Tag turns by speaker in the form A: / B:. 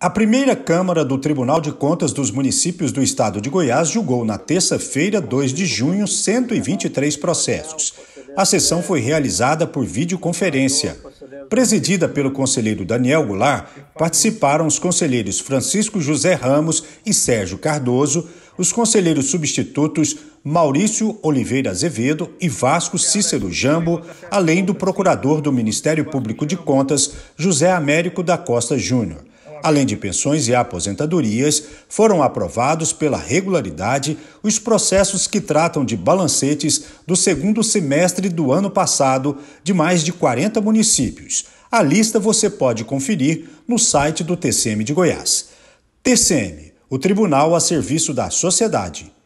A: A primeira Câmara do Tribunal de Contas dos Municípios do Estado de Goiás julgou na terça-feira, 2 de junho, 123 processos. A sessão foi realizada por videoconferência. Presidida pelo conselheiro Daniel Goulart, participaram os conselheiros Francisco José Ramos e Sérgio Cardoso, os conselheiros substitutos Maurício Oliveira Azevedo e Vasco Cícero Jambo, além do procurador do Ministério Público de Contas, José Américo da Costa Júnior. Além de pensões e aposentadorias, foram aprovados pela regularidade os processos que tratam de balancetes do segundo semestre do ano passado de mais de 40 municípios. A lista você pode conferir no site do TCM de Goiás. TCM, o tribunal a serviço da sociedade.